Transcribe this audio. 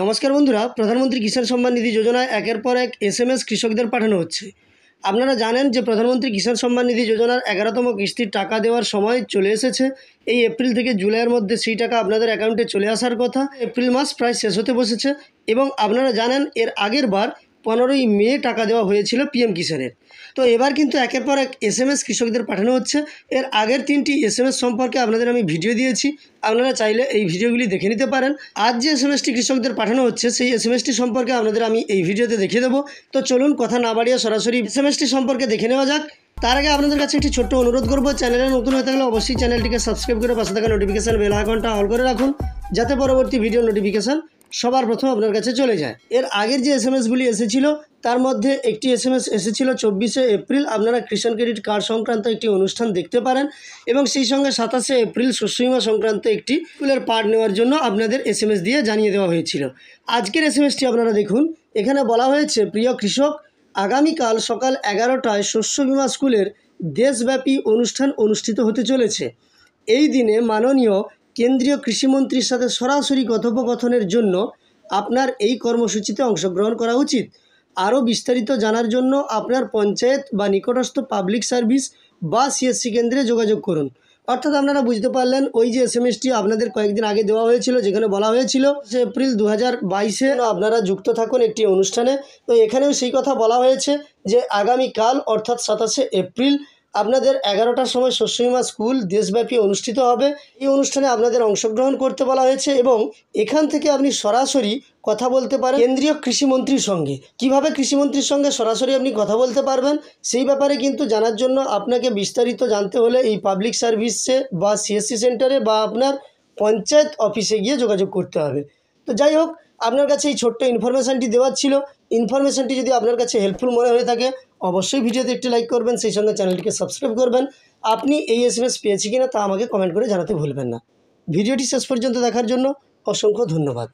নমস্কার বন্ধুরা প্রধানমন্ত্রী কিষাণ সম্মান নিধি যোজনা একের পর এক এস এম এস কৃষকদের পাঠানো হচ্ছে আপনারা জানেন যে প্রধানমন্ত্রী কিষাণ সম্মান নিধি যোজনার এগারোতম কিস্তির টাকা দেওয়ার সময় চলে এসেছে এই এপ্রিল থেকে জুলাইয়ের মধ্যে সেই টাকা আপনাদের অ্যাকাউন্টে চলে আসার কথা এপ্রিল মাস প্রায় শেষ হতে বসেছে এবং আপনারা জানেন এর আগের বার পনেরোই মে টাকা দেওয়া হয়েছিল পিএম কিষাণের তো এবার কিন্তু একের পর এক এস এম এস কৃষকদের পাঠানো হচ্ছে এর আগের তিনটি এস এম এস সম্পর্কে আপনাদের আমি ভিডিও দিয়েছি আপনারা চাইলে এই ভিডিওগুলি দেখে নিতে পারেন আজ যে এস এম এসটি কৃষকদের পাঠানো হচ্ছে সেই এস এম এসটি সম্পর্কে আপনাদের আমি এই ভিডিওতে দেখিয়ে দেবো তো চলুন কথা না বাড়িয়ে সরাসরি এস এম এসটি সম্পর্কে দেখে নেওয়া যাক তার আগে আপনাদের কাছে একটি ছোট্ট অনুরোধ করবো চ্যানেলে নতুন হয়ে থাকলে অবশ্যই চ্যানেলটিকে সাবস্ক্রাইব করে পাশে থাকা নোটিফিকেশান বেল আইকনটা অল করে রাখুন যাতে পরবর্তী ভিডিও নোটিফিকেশান সবার প্রথম আপনার কাছে চলে যায় এর আগের যে এস এম এসগুলি এসেছিল তার মধ্যে একটি এস এম এস এসেছিল চব্বিশে এপ্রিল আপনারা কৃষাণ ক্রেডিট কার্ড সংক্রান্ত একটি অনুষ্ঠান দেখতে পারেন এবং সেই সঙ্গে সাতাশে এপ্রিল শস্যীমা সংক্রান্ত একটি স্কুলের পার্ট নেওয়ার জন্য আপনাদের এস এম এস দিয়ে জানিয়ে দেওয়া হয়েছিল আজকের এস এম এসটি আপনারা দেখুন এখানে বলা হয়েছে প্রিয় কৃষক আগামীকাল সকাল এগারোটায় শস্য বিমা স্কুলের দেশব্যাপী অনুষ্ঠান অনুষ্ঠিত হতে চলেছে এই দিনে মাননীয় কেন্দ্রীয় কৃষিমন্ত্রীর সাথে সরাসরি কথোপকথনের জন্য আপনার এই কর্মসূচিতে অংশগ্রহণ করা উচিত আরও বিস্তারিত জানার জন্য আপনার পঞ্চায়েত বা নিকটস্থ পাবলিক সার্ভিস বা সিএসসি কেন্দ্রে যোগাযোগ করুন অর্থাৎ আপনারা বুঝতে পারলেন ওই যে এস এসটি আপনাদের কয়েকদিন আগে দেওয়া হয়েছিল যেখানে বলা হয়েছিল যে এপ্রিল দু হাজার বাইশে আপনারা যুক্ত থাকুন একটি অনুষ্ঠানে তো এখানেও সেই কথা বলা হয়েছে যে আগামীকাল অর্থাৎ সাতাশে এপ্রিল আপনাদের এগারোটার সময় শস্যবিমা স্কুল দেশব্যাপী অনুষ্ঠিত হবে এই অনুষ্ঠানে আপনাদের অংশগ্রহণ করতে বলা হয়েছে এবং এখান থেকে আপনি সরাসরি কথা বলতে পারেন কেন্দ্রীয় কৃষিমন্ত্রীর সঙ্গে কিভাবে কৃষিমন্ত্রীর সঙ্গে সরাসরি আপনি কথা বলতে পারবেন সেই ব্যাপারে কিন্তু জানার জন্য আপনাকে বিস্তারিত জানতে হলে এই পাবলিক সার্ভিসে বা সিএসসি সেন্টারে বা আপনার পঞ্চায়েত অফিসে গিয়ে যোগাযোগ করতে হবে তো যাই হোক আপনার কাছে এই ছোট্ট ইনফরমেশানটি দেওয়ার ছিল ইনফরমেশনটি যদি আপনার কাছে হেল্পফুল মনে হয়ে থাকে অবশ্যই ভিডিওতে একটি লাইক করবেন সেই সঙ্গে চ্যানেলটিকে সাবস্ক্রাইব করবেন আপনি এই এস এম এস পেয়েছি কিনা তা আমাকে কমেন্ট করে জানাতে ভুলবেন না ভিডিওটি শেষ পর্যন্ত দেখার জন্য অসংখ্য ধন্যবাদ